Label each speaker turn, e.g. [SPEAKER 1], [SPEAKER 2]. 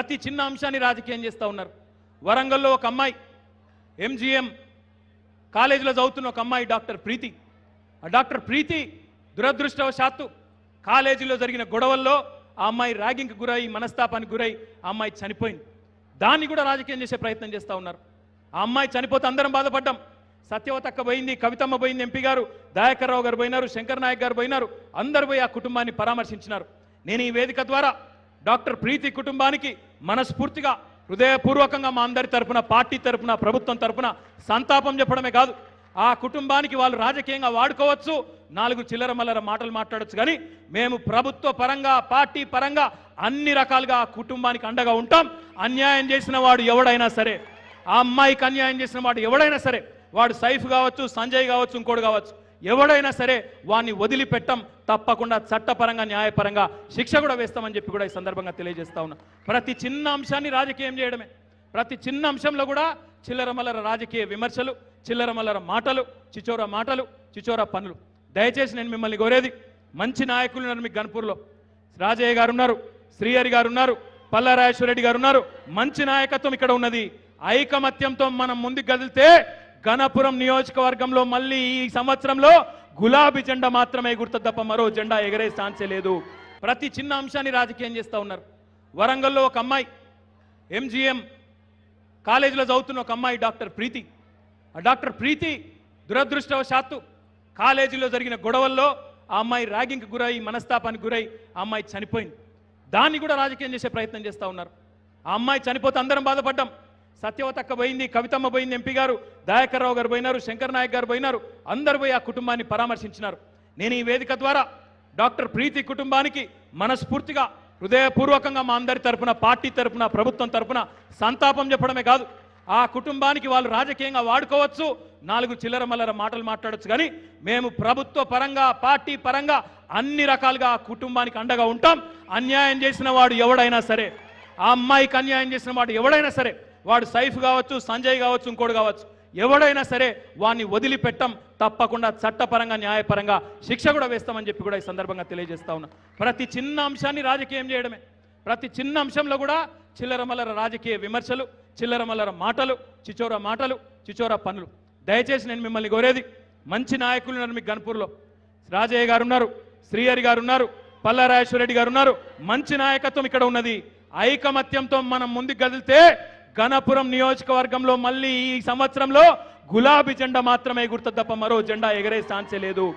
[SPEAKER 1] ప్రతి చిన్న అంశాన్ని రాజకీయం చేస్తూ ఉన్నారు వరంగల్లో ఒక అమ్మాయి ఎంజిఎం కాలేజీలో చదువుతున్న ఒక అమ్మాయి డాక్టర్ ప్రీతి ఆ డాక్టర్ ప్రీతి దురదృష్టవశాత్తు కాలేజీలో జరిగిన గొడవల్లో ఆ అమ్మాయి ర్యాగింగ్కి గురై మనస్తాపానికి గురై ఆ అమ్మాయి చనిపోయింది దాన్ని కూడా రాజకీయం చేసే ప్రయత్నం చేస్తూ ఉన్నారు ఆ అమ్మాయి చనిపోతే అందరం బాధపడ్డాం సత్యవతక్క పోయింది కవితమ్మ పోయింది ఎంపీ గారు దయాకర్రావు గారు పోయినారు శంకర్ నాయక్ గారు పోయినారు అందరు పోయి ఆ కుటుంబాన్ని పరామర్శించినారు నేను ఈ వేదిక ద్వారా డాక్టర్ ప్రీతి కుటుంబానికి మనస్ఫూర్తిగా హృదయపూర్వకంగా మా అందరి తరపున పార్టీ తరపున ప్రభుత్వం తరపున సంతాపం చెప్పడమే కాదు ఆ కుటుంబానికి వాళ్ళు రాజకీయంగా వాడుకోవచ్చు నాలుగు చిల్లర మల్లర మాటలు మాట్లాడచ్చు కానీ మేము ప్రభుత్వ పరంగా పార్టీ పరంగా అన్ని రకాలుగా ఆ కుటుంబానికి అండగా ఉంటాం అన్యాయం చేసిన వాడు ఎవడైనా సరే ఆ అమ్మాయికి అన్యాయం చేసిన వాడు ఎవడైనా సరే వాడు సైఫ్ కావచ్చు సంజయ్ కావచ్చు ఇంకోటి కావచ్చు ఎవడైనా సరే వాడిని వదిలిపెట్టం తప్పకుండా చట్టపరంగా న్యాయపరంగా శిక్ష కూడా వేస్తామని చెప్పి కూడా ఈ సందర్భంగా తెలియజేస్తా ఉన్నా ప్రతి చిన్న అంశాన్ని రాజకీయం చేయడమే ప్రతి చిన్న అంశంలో కూడా చిల్లరమల్లర రాజకీయ విమర్శలు చిల్లరమల్లర మాటలు చిచోర మాటలు చిచోర పనులు దయచేసి నేను మిమ్మల్ని కోరేది మంచి నాయకులు ఉన్నారు మీకు గన్పూర్లో రాజయ్య గారు ఉన్నారు శ్రీహరి గారు ఉన్నారు పల్లా రెడ్డి గారు ఉన్నారు మంచి నాయకత్వం ఇక్కడ ఉన్నది ఐకమత్యంతో మనం ముందుకు కదిలితే ఘనపురం నియోజకవర్గంలో మళ్ళీ ఈ సంవత్సరంలో గులాబీ జెండా మాత్రమే గుర్తు తప్ప మరో జెండా ఎగరే ఛాన్సే లేదు ప్రతి చిన్న అంశాన్ని రాజకీయం చేస్తూ ఉన్నారు వరంగల్లో ఒక అమ్మాయి ఎంజిఎం కాలేజీలో చదువుతున్న ఒక అమ్మాయి డాక్టర్ ప్రీతి ఆ డాక్టర్ ప్రీతి దురదృష్టవశాత్తు కాలేజీలో జరిగిన గొడవల్లో ఆ అమ్మాయి ర్యాగింగ్కి గురై మనస్తాపానికి గురై ఆ అమ్మాయి చనిపోయింది దాన్ని కూడా రాజకీయం చేసే ప్రయత్నం చేస్తూ ఉన్నారు ఆ అమ్మాయి చనిపోతే అందరం బాధపడ్డాం సత్యవతక్క పోయింది కవితమ్మ పోయింది ఎంపీ గారు దయాకర్రావు గారు పోయినారు శంకర్ నాయక్ గారు పోయినారు అందరు పోయి ఆ కుటుంబాన్ని పరామర్శించినారు నేను ఈ వేదిక ద్వారా డాక్టర్ ప్రీతి కుటుంబానికి మనస్ఫూర్తిగా హృదయపూర్వకంగా మా అందరి తరఫున పార్టీ తరఫున ప్రభుత్వం తరఫున సంతాపం చెప్పడమే కాదు ఆ కుటుంబానికి వాళ్ళు రాజకీయంగా వాడుకోవచ్చు నాలుగు చిల్లర మల్లర మాటలు మాట్లాడచ్చు కానీ మేము ప్రభుత్వ పరంగా పార్టీ పరంగా అన్ని రకాలుగా ఆ కుటుంబానికి అండగా ఉంటాం అన్యాయం చేసిన వాడు ఎవడైనా సరే ఆ అమ్మాయికి అన్యాయం చేసిన వాడు ఎవడైనా సరే వాడు సైఫ్ కావచ్చు సంజయ్ కావచ్చు ఇంకోటి కావచ్చు ఎవడైనా సరే వాడిని వదిలిపెట్టం తప్పకుండా చట్టపరంగా న్యాయపరంగా శిక్ష కూడా వేస్తామని చెప్పి కూడా ఈ సందర్భంగా తెలియజేస్తా ఉన్నా ప్రతి చిన్న అంశాన్ని రాజకీయం చేయడమే ప్రతి చిన్న అంశంలో కూడా చిల్లరమల్లర రాజకీయ విమర్శలు చిల్లరమల్లర మాటలు చిచోర మాటలు చిచోర పనులు దయచేసి నేను మిమ్మల్ని కోరేది మంచి నాయకులు ఉన్నారు మీకు గన్పూర్లో రాజయ్య గారు ఉన్నారు శ్రీహరి గారు ఉన్నారు రెడ్డి గారు ఉన్నారు మంచి నాయకత్వం ఇక్కడ ఉన్నది ఐకమత్యంతో మనం ముందుకు కదిలితే గణపురం నియోజకవర్గంలో మళ్ళీ ఈ సంవత్సరంలో గులాబీ జెండా మాత్రమే గుర్తు తప్ప మరో జెండా ఎగరే ఛాన్సే లేదు